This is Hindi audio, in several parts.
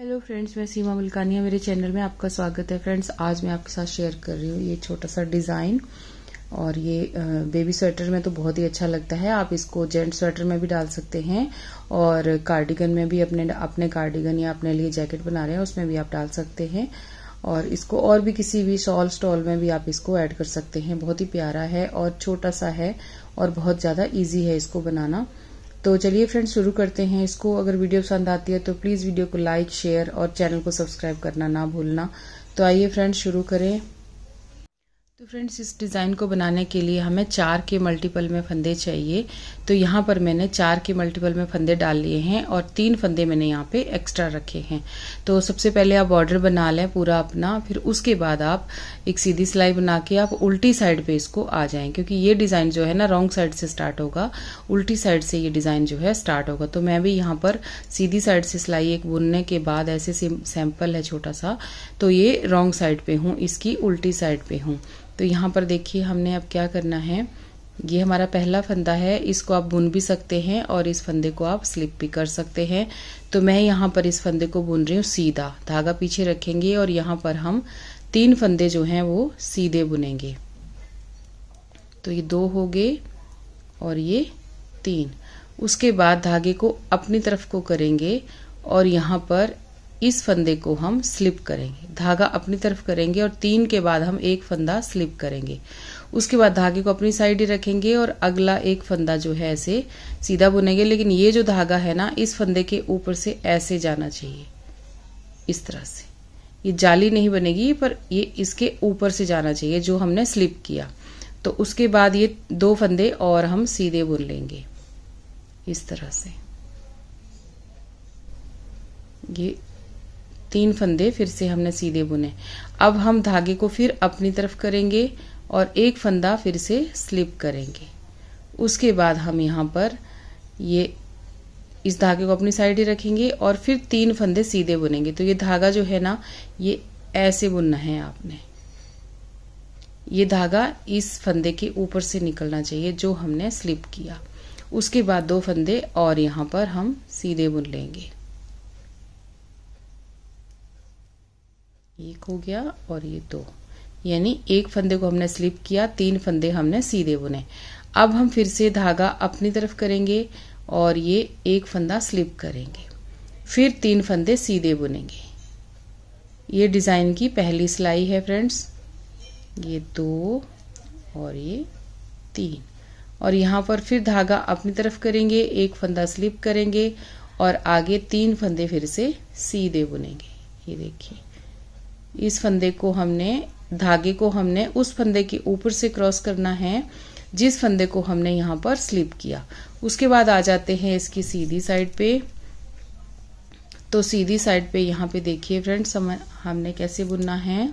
हेलो फ्रेंड्स मैं सीमा मुल्कानिया मेरे चैनल में आपका स्वागत है फ्रेंड्स आज मैं आपके साथ शेयर कर रही हूँ ये छोटा सा डिज़ाइन और ये बेबी स्वेटर में तो बहुत ही अच्छा लगता है आप इसको जेंट स्वेटर में भी डाल सकते हैं और कार्डिगन में भी अपने अपने कार्डिगन या अपने लिए जैकेट बना रहे हैं उसमें भी आप डाल सकते हैं और इसको और भी किसी भी शॉल स्टॉल में भी आप इसको ऐड कर सकते हैं बहुत ही प्यारा है और छोटा सा है और बहुत ज़्यादा ईजी है इसको बनाना तो चलिए फ्रेंड्स शुरू करते हैं इसको अगर वीडियो पसंद आती है तो प्लीज़ वीडियो को लाइक शेयर और चैनल को सब्सक्राइब करना ना भूलना तो आइए फ्रेंड्स शुरू करें तो फ्रेंड्स इस डिज़ाइन को बनाने के लिए हमें चार के मल्टीपल में फंदे चाहिए तो यहाँ पर मैंने चार के मल्टीपल में फंदे डाल लिए हैं और तीन फंदे मैंने यहाँ पे एक्स्ट्रा रखे हैं तो सबसे पहले आप बॉर्डर बना लें पूरा अपना फिर उसके बाद आप एक सीधी सिलाई बना के आप उल्टी साइड पे इसको आ जाएं क्योंकि ये डिज़ाइन जो है ना रॉन्ग साइड से स्टार्ट होगा उल्टी साइड से ये डिज़ाइन जो है स्टार्ट होगा तो मैं भी यहाँ पर सीधी साइड से सिलाई एक बुनने के बाद ऐसे सैम्पल है छोटा सा तो ये रॉन्ग साइड पर हूँ इसकी उल्टी साइड पर हूँ तो यहाँ पर देखिए हमने अब क्या करना है ये हमारा पहला फंदा है इसको आप बुन भी सकते हैं और इस फंदे को आप स्लिप भी कर सकते हैं तो मैं यहाँ पर इस फंदे को बुन रही हूँ सीधा धागा पीछे रखेंगे और यहाँ पर हम तीन फंदे जो हैं वो सीधे बुनेंगे तो ये दो हो गए और ये तीन उसके बाद धागे को अपनी तरफ को करेंगे और यहाँ पर इस फंदे को हम स्लिप करेंगे धागा अपनी तरफ करेंगे और तीन के बाद हम एक फंदा स्लिप करेंगे उसके बाद धागे को अपनी साइड ही रखेंगे और अगला एक फंदा जो है ऐसे सीधा बुनेंगे लेकिन ये जो धागा है ना इस फंदे के ऊपर से ऐसे जाना चाहिए इस तरह से ये जाली नहीं बनेगी पर ये इसके ऊपर से जाना चाहिए जो हमने स्लिप किया तो उसके बाद ये दो फंदे और हम सीधे बुन लेंगे इस तरह से ये तीन फंदे फिर से हमने सीधे बुने अब हम धागे को फिर अपनी तरफ करेंगे और एक फंदा फिर से स्लिप करेंगे उसके बाद हम यहाँ पर ये इस धागे को अपनी साइड ही रखेंगे और फिर तीन फंदे सीधे बुनेंगे तो ये धागा जो है ना ये ऐसे बुनना है आपने ये धागा इस फंदे के ऊपर से निकलना चाहिए जो हमने स्लिप किया उसके बाद दो फंदे और यहाँ पर हम सीधे बुन लेंगे एक हो गया और ये दो यानी एक फंदे को हमने स्लिप किया तीन फंदे हमने सीधे बुने अब हम फिर से धागा अपनी तरफ करेंगे और ये एक फंदा स्लिप करेंगे फिर तीन फंदे सीधे बुनेंगे ये डिज़ाइन की पहली सिलाई है फ्रेंड्स ये दो और ये तीन और यहाँ पर फिर धागा अपनी तरफ करेंगे एक फंदा स्लिप करेंगे और आगे तीन फंदे फिर से सीधे बुनेंगे ये देखिए इस फंदे को हमने धागे को हमने उस फंदे के ऊपर से क्रॉस करना है जिस फंदे को हमने यहाँ पर स्लिप किया उसके बाद आ जाते हैं इसकी सीधी साइड पे तो सीधी साइड पे यहाँ पे देखिए फ्रेंड्स समय हमने कैसे बुनना है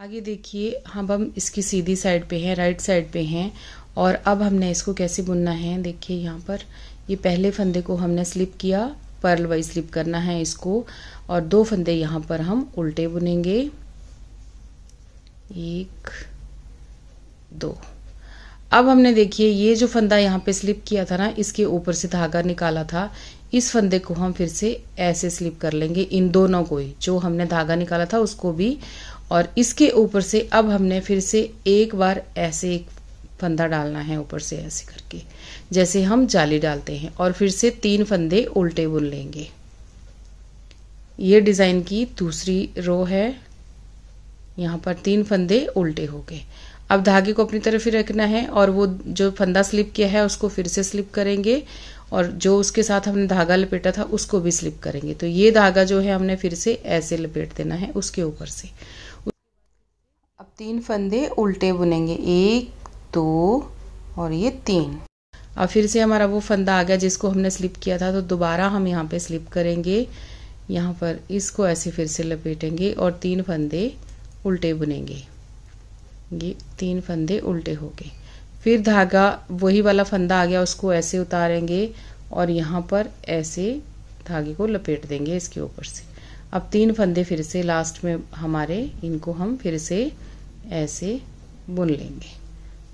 आगे देखिए हम हम इसकी सीधी साइड पे हैं राइट साइड पे हैं और अब हमने इसको कैसे बुनना है देखिए यहाँ पर ये पहले फंदे को हमने स्लिप किया पर्ल वाइज स्लिप करना है इसको और दो फंदे यहाँ पर हम उल्टे बुनेंगे एक दो अब हमने देखिए ये जो फंदा यहाँ पे स्लिप किया था ना इसके ऊपर से धागा निकाला था इस फंदे को हम फिर से ऐसे स्लिप कर लेंगे इन दोनों को ही जो हमने धागा निकाला था उसको भी और इसके ऊपर से अब हमने फिर से एक बार ऐसे एक फंदा डालना है ऊपर से ऐसे करके जैसे हम जाली डालते हैं और फिर से तीन फंदे उल्टे बुन लेंगे ये डिज़ाइन की दूसरी रो है यहाँ पर तीन फंदे उल्टे हो गए अब धागे को अपनी तरफ ही रखना है और वो जो फंदा स्लिप किया है उसको फिर से स्लिप करेंगे और जो उसके साथ हमने धागा लपेटा था उसको भी स्लिप करेंगे तो ये धागा जो है हमने फिर से ऐसे लपेट देना है उसके ऊपर से अब तीन फंदे उल्टे बुनेंगे एक दो और ये तीन अब फिर से हमारा वो फंदा आ गया जिसको हमने स्लिप किया था तो दोबारा हम यहाँ पे स्लिप करेंगे यहाँ पर इसको ऐसे फिर से लपेटेंगे और तीन फंदे उल्टे बुनेंगे ये तीन फंदे उल्टे हो गए फिर धागा वही वाला फंदा आ गया उसको ऐसे उतारेंगे और यहाँ पर ऐसे धागे को लपेट देंगे इसके ऊपर से अब तीन फंदे फिर से लास्ट में हमारे इनको हम फिर से ऐसे बुन लेंगे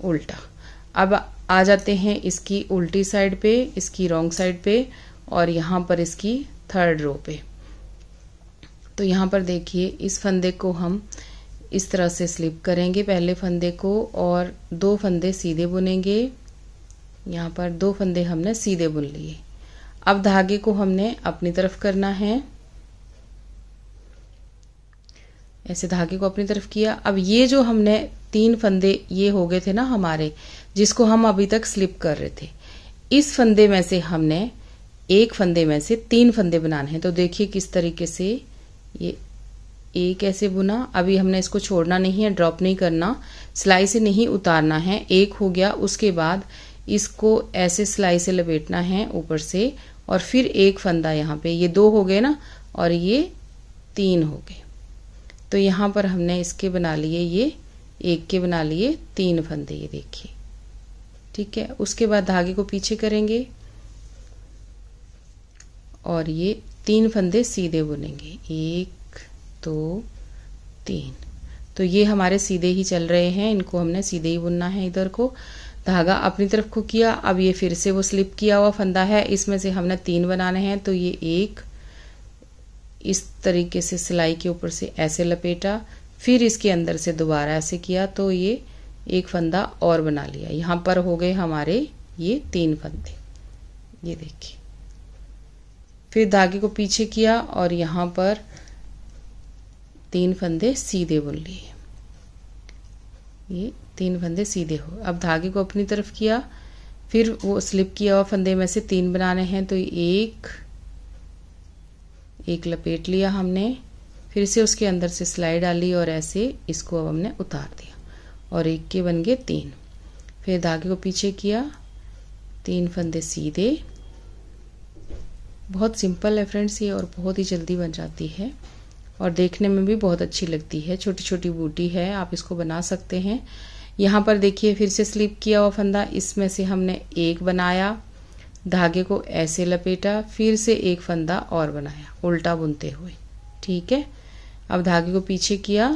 उल्टा अब आ जाते हैं इसकी उल्टी साइड पे इसकी रॉन्ग साइड पे और यहाँ पर इसकी थर्ड रो पे तो यहाँ पर देखिए इस फंदे को हम इस तरह से स्लिप करेंगे पहले फंदे को और दो फंदे सीधे बुनेंगे यहाँ पर दो फंदे हमने सीधे बुन लिए अब धागे को हमने अपनी तरफ करना है ऐसे धागे को अपनी तरफ किया अब ये जो हमने तीन फंदे ये हो गए थे ना हमारे जिसको हम अभी तक स्लिप कर रहे थे इस फंदे में से हमने एक फंदे में से तीन फंदे बनाने हैं तो देखिए किस तरीके से ये एक ऐसे बुना अभी हमने इसको छोड़ना नहीं है ड्रॉप नहीं करना सिलाई से नहीं उतारना है एक हो गया उसके बाद इसको ऐसे सिलाई से लपेटना है ऊपर से और फिर एक फंदा यहाँ पे ये दो हो गए ना और ये तीन हो गए तो यहाँ पर हमने इसके बना लिए ये एक के बना लिए तीन फंदे ये देखिए ठीक है उसके बाद धागे को पीछे करेंगे और ये तीन फंदे सीधे बुनेंगे एक दो तीन तो ये हमारे सीधे ही चल रहे हैं इनको हमने सीधे ही बुनना है इधर को धागा अपनी तरफ को किया अब ये फिर से वो स्लिप किया हुआ फंदा है इसमें से हमने तीन बनाने हैं तो ये एक इस तरीके से सिलाई के ऊपर से ऐसे लपेटा फिर इसके अंदर से दोबारा ऐसे किया तो ये एक फंदा और बना लिया यहाँ पर हो गए हमारे ये तीन फंदे ये देखिए फिर धागे को पीछे किया और यहाँ पर तीन फंदे सीधे बुन लिए ये तीन फंदे सीधे हो अब धागे को अपनी तरफ किया फिर वो स्लिप किया हुआ फंदे में से तीन बनाने हैं तो एक एक लपेट लिया हमने फिर से उसके अंदर से सिलाई डाली और ऐसे इसको अब हमने उतार दिया और एक के बन गए तीन फिर धागे को पीछे किया तीन फंदे सीधे बहुत सिंपल है फ्रेंड्स ये और बहुत ही जल्दी बन जाती है और देखने में भी बहुत अच्छी लगती है छोटी छोटी बूटी है आप इसको बना सकते हैं यहाँ पर देखिए फिर से स्लिप किया हुआ फंदा इसमें से हमने एक बनाया धागे को ऐसे लपेटा फिर से एक फंदा और बनाया उल्टा बुनते हुए ठीक है अब धागे को पीछे किया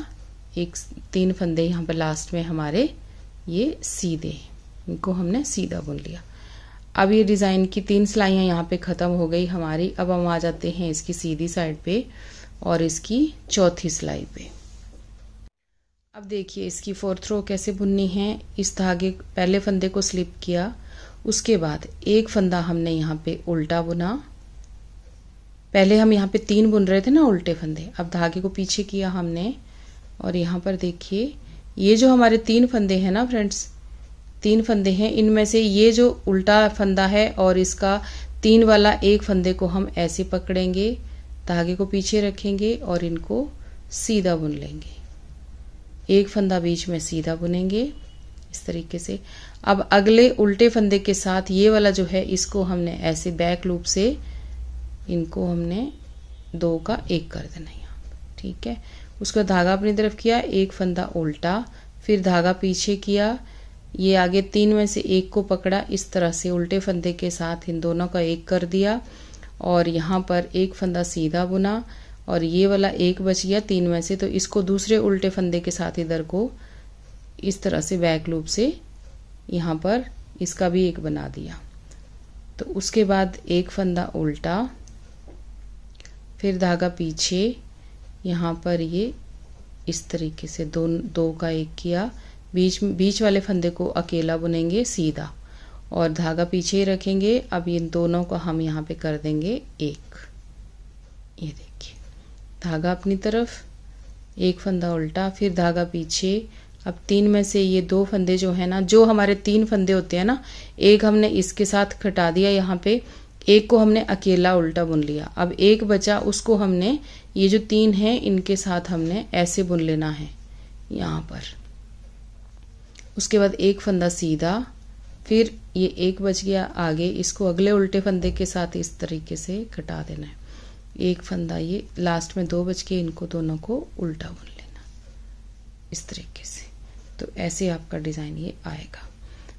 एक तीन फंदे यहाँ पर लास्ट में हमारे ये सीधे इनको हमने सीधा बुन लिया अब ये डिज़ाइन की तीन सिलाइयाँ यहाँ पे ख़त्म हो गई हमारी अब हम आ जाते हैं इसकी सीधी साइड पे और इसकी चौथी सिलाई पे अब देखिए इसकी फोर्थ रो कैसे बुननी है इस धागे पहले फंदे को स्लिप किया उसके बाद एक फंदा हमने यहाँ पे उल्टा बुना पहले हम यहाँ पे तीन बुन रहे थे ना उल्टे फंदे अब धागे को पीछे किया हमने और यहाँ पर देखिए ये जो हमारे तीन फंदे हैं ना फ्रेंड्स तीन फंदे हैं इनमें से ये जो उल्टा फंदा है और इसका तीन वाला एक फंदे को हम ऐसे पकड़ेंगे धागे को पीछे रखेंगे और इनको सीधा बुन लेंगे एक फंदा बीच में सीधा बुनेंगे इस तरीके से अब अगले उल्टे फंदे के साथ ये वाला जो है इसको हमने ऐसे बैक लूप से इनको हमने दो का एक कर देना यहाँ ठीक है उसका धागा अपनी तरफ किया एक फंदा उल्टा फिर धागा पीछे किया ये आगे तीन में से एक को पकड़ा इस तरह से उल्टे फंदे के साथ इन दोनों का एक कर दिया और यहाँ पर एक फंदा सीधा बुना और ये वाला एक बच गया तीन में से तो इसको दूसरे उल्टे फंदे के साथ इधर को इस तरह से बैक लूप से यहाँ पर इसका भी एक बना दिया तो उसके बाद एक फंदा उल्टा फिर धागा पीछे यहाँ पर ये इस तरीके से दो दो का एक किया बीच बीच वाले फंदे को अकेला बुनेंगे सीधा और धागा पीछे ही रखेंगे अब इन दोनों को हम यहाँ पे कर देंगे एक ये देखिए धागा अपनी तरफ एक फंदा उल्टा फिर धागा पीछे अब तीन में से ये दो फंदे जो है ना जो हमारे तीन फंदे होते हैं ना एक हमने इसके साथ खटा दिया यहाँ पे एक को हमने अकेला उल्टा बुन लिया अब एक बचा उसको हमने ये जो तीन है इनके साथ हमने ऐसे बुन लेना है यहाँ पर उसके बाद एक फंदा सीधा फिर ये एक बच गया आगे इसको अगले उल्टे फंदे के साथ इस तरीके से कटा देना है एक फंदा ये लास्ट में दो बच के इनको दोनों को उल्टा बुन लेना इस तरीके से तो ऐसे आपका डिज़ाइन ये आएगा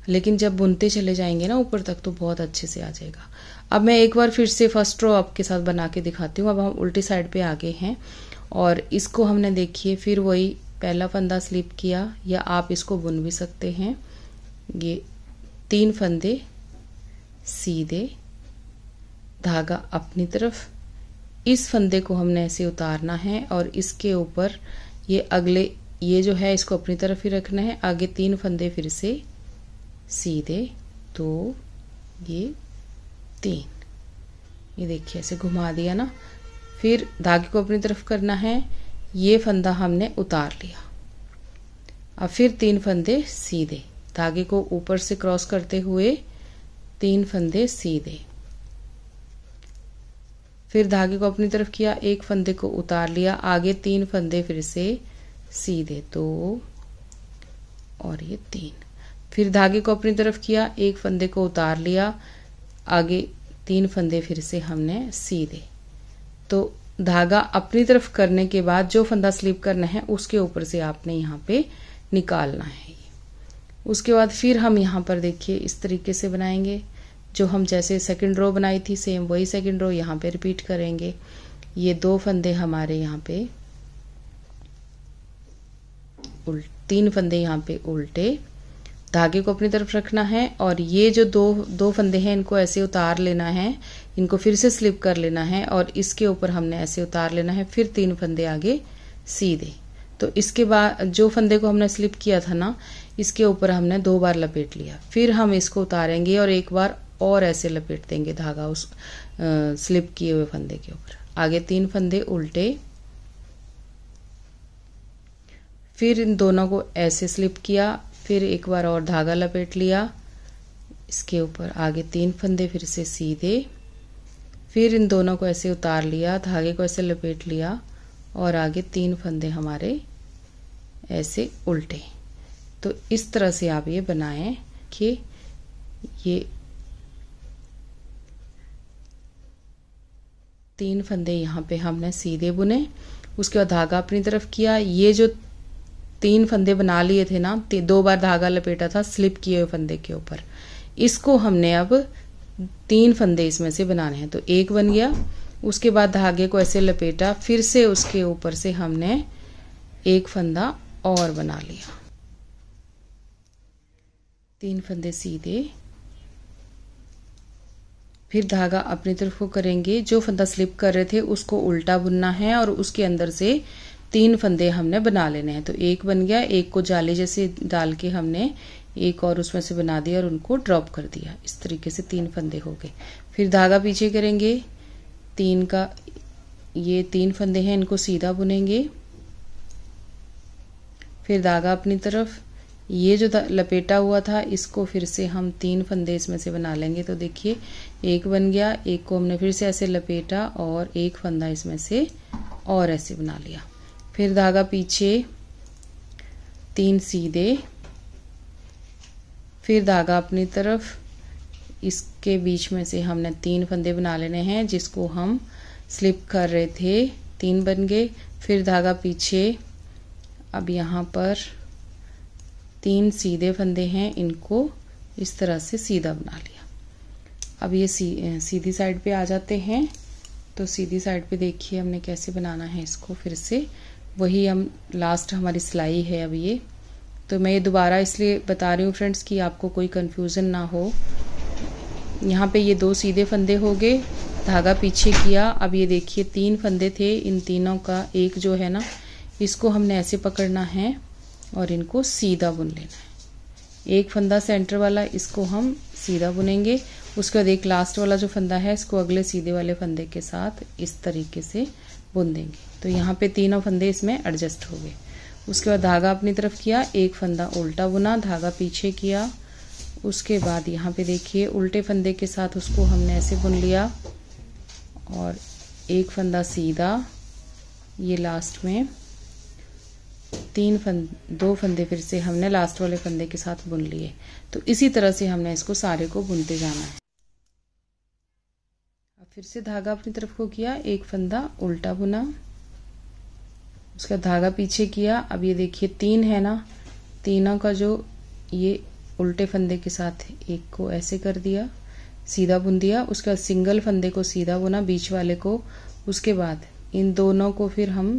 लेकिन जब बुनते चले जाएंगे ना ऊपर तक तो बहुत अच्छे से आ जाएगा अब मैं एक बार फिर से फर्स्ट रो आपके साथ बना के दिखाती हूँ अब हम उल्टी साइड पे आगे हैं और इसको हमने देखिए फिर वही पहला फंदा स्लिप किया या आप इसको बुन भी सकते हैं ये तीन फंदे सीधे धागा अपनी तरफ इस फंदे को हमने ऐसे उतारना है और इसके ऊपर ये अगले ये जो है इसको अपनी तरफ ही रखना है आगे तीन फंदे फिर से सीधे दो ये तीन ये देखिए ऐसे घुमा दिया ना फिर धागे को अपनी तरफ करना है ये फंदा हमने उतार लिया अब फिर तीन फंदे सीधे धागे को ऊपर से क्रॉस करते हुए तीन फंदे सीधे फिर धागे को अपनी तरफ किया एक फंदे को उतार लिया आगे तीन फंदे फिर से सीधे दो और ये तीन फिर धागे को अपनी तरफ किया एक फंदे को उतार लिया आगे तीन फंदे फिर से हमने सीधे तो धागा अपनी तरफ करने के बाद जो फंदा स्लिप करना है उसके ऊपर से आपने यहाँ पे निकालना है उसके बाद फिर हम यहाँ पर देखिए इस तरीके से बनाएंगे जो हम जैसे सेकंड रो बनाई थी सेम वही सेकंड रो यहाँ पे रिपीट करेंगे ये दो फंदे हमारे यहाँ पे उल्ट तीन फंदे यहाँ पे उल्टे धागे को अपनी तरफ रखना है और ये जो दो दो फंदे हैं इनको ऐसे उतार लेना है इनको फिर से स्लिप कर लेना है और इसके ऊपर हमने ऐसे उतार लेना है फिर तीन फंदे आगे सीधे तो इसके बाद जो फंदे को हमने स्लिप किया था ना इसके ऊपर हमने दो बार लपेट लिया फिर हम इसको उतारेंगे और एक बार और ऐसे लपेट देंगे धागा उस आ, स्लिप किए हुए फंदे के ऊपर आगे तीन फंदे उल्टे फिर इन दोनों को ऐसे स्लिप किया फिर एक बार और धागा लपेट लिया इसके ऊपर आगे तीन फंदे फिर से सीधे फिर इन दोनों को ऐसे उतार लिया धागे को ऐसे लपेट लिया और आगे तीन फंदे हमारे ऐसे उल्टे तो इस तरह से आप ये बनाएं कि ये तीन फंदे यहाँ पे हमने सीधे बुने उसके बाद धागा अपनी तरफ किया ये जो तीन फंदे बना लिए थे ना दो बार धागा लपेटा था स्लिप किए हुए फंदे के ऊपर इसको हमने अब तीन फंदे इसमें से बनाने हैं तो एक बन गया उसके बाद धागे को ऐसे लपेटा फिर से उसके ऊपर से हमने एक फंदा और बना लिया तीन फंदे सीधे फिर धागा अपनी तरफ को करेंगे जो फंदा स्लिप कर रहे थे उसको उल्टा बुनना है और उसके अंदर से तीन फंदे हमने बना लेने हैं तो एक बन गया एक को जाले जैसे डाल के हमने एक और उसमें से बना दिया और उनको ड्रॉप कर दिया इस तरीके से तीन फंदे हो गए फिर धागा पीछे करेंगे तीन का ये तीन फंदे हैं इनको सीधा बुनेंगे फिर धागा अपनी तरफ ये जो लपेटा हुआ था इसको फिर से हम तीन फंदे इसमें से बना लेंगे तो देखिए एक बन गया एक को हमने फिर से ऐसे लपेटा और एक फंदा इसमें से और ऐसे बना लिया फिर धागा पीछे तीन सीधे फिर धागा अपनी तरफ इसके बीच में से हमने तीन फंदे बना लेने हैं जिसको हम स्लिप कर रहे थे तीन बन गए फिर धागा पीछे अब यहाँ पर तीन सीधे फंदे हैं इनको इस तरह से सीधा बना लिया अब ये सी, सीधी साइड पे आ जाते हैं तो सीधी साइड पे देखिए हमने कैसे बनाना है इसको फिर से वही हम लास्ट हमारी सिलाई है अब ये तो मैं ये दोबारा इसलिए बता रही हूँ फ्रेंड्स कि आपको कोई कन्फ्यूज़न ना हो यहाँ पे ये दो सीधे फंदे हो गए धागा पीछे किया अब ये देखिए तीन फंदे थे इन तीनों का एक जो है ना इसको हमने ऐसे पकड़ना है और इनको सीधा बुन लेना है एक फंदा सेंटर वाला इसको हम सीधा बुनेंगे उसके बाद एक लास्ट वाला जो फंदा है इसको अगले सीधे वाले फंदे के साथ इस तरीके से बुन देंगे तो यहाँ पे तीनों फंदे इसमें एडजस्ट हो गए उसके बाद धागा अपनी तरफ किया एक फंदा उल्टा बुना धागा पीछे किया उसके बाद यहाँ पे देखिए उल्टे फंदे के साथ उसको हमने ऐसे बुन लिया और एक फंदा सीधा ये लास्ट में तीन फंद दो फंदे फिर से हमने लास्ट वाले फंदे के साथ बुन लिए तो इसी तरह से हमने इसको सारे को बुनते जाना है फिर से धागा अपनी तरफ को किया एक फंदा उल्टा बुना उसका धागा पीछे किया अब ये देखिए तीन है ना तीनों का जो ये उल्टे फंदे के साथ एक को ऐसे कर दिया सीधा बुन दिया उसके बाद सिंगल फंदे को सीधा बुना बीच वाले को उसके बाद इन दोनों को फिर हम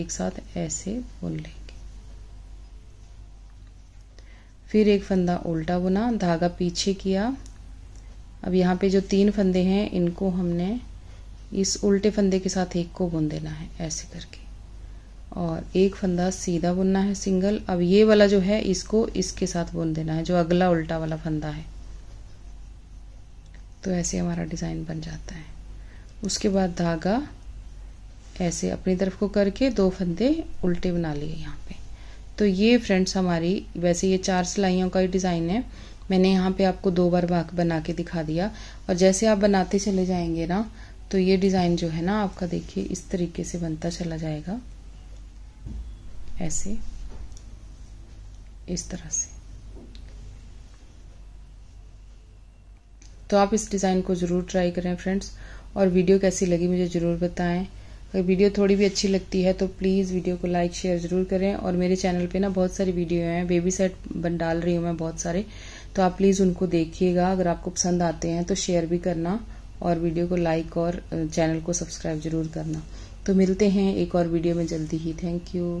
एक साथ ऐसे बुन लेंगे फिर एक फंदा उल्टा बुना धागा पीछे किया अब यहाँ पे जो तीन फंदे हैं इनको हमने इस उल्टे फंदे के साथ एक को बुन देना है ऐसे करके और एक फंदा सीधा बुनना है सिंगल अब ये वाला जो है इसको इसके साथ बुन देना है जो अगला उल्टा वाला फंदा है तो ऐसे हमारा डिज़ाइन बन जाता है उसके बाद धागा ऐसे अपनी तरफ को करके दो फंदे उल्टे बना लिए यहाँ पे तो ये फ्रेंड्स हमारी वैसे ये चार सिलाइयों का ही डिज़ाइन है मैंने यहाँ पे आपको दो बार भाग बना के दिखा दिया और जैसे आप बनाते चले जाएंगे ना तो ये डिज़ाइन जो है ना आपका देखिए इस तरीके से बनता चला जाएगा ऐसे इस तरह से तो आप इस डिज़ाइन को ज़रूर ट्राई करें फ्रेंड्स और वीडियो कैसी लगी मुझे ज़रूर बताएं अगर वीडियो थोड़ी भी अच्छी लगती है तो प्लीज़ वीडियो को लाइक शेयर ज़रूर करें और मेरे चैनल पे ना बहुत सारी वीडियो हैं बेबी सेट डाल रही हूँ मैं बहुत सारे तो आप प्लीज़ उनको देखिएगा अगर आपको पसंद आते हैं तो शेयर भी करना और वीडियो को लाइक और चैनल को सब्सक्राइब जरूर करना तो मिलते हैं एक और वीडियो में जल्दी ही थैंक यू